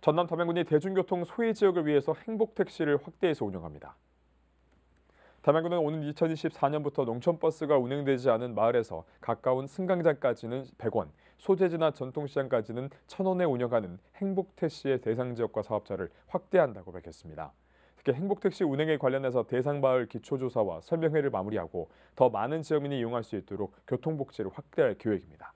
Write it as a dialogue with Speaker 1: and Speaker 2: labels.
Speaker 1: 전남 담양군이 대중교통 소외 지역을 위해서 행복택시를 확대해서 운영합니다. 담양군은 오는 2024년부터 농촌버스가 운행되지 않은 마을에서 가까운 승강장까지는 100원, 소재지나 전통시장까지는 1,000원에 운영하는
Speaker 2: 행복택시의
Speaker 1: 대상 지역과 사업자를 확대한다고 밝혔습니다. 쉽게 행복택시 운행에 관련해서 대상마을 기초조사와 설명회를 마무리하고 더 많은 지역민이 이용할 수 있도록 교통복지를 확대할 계획입니다.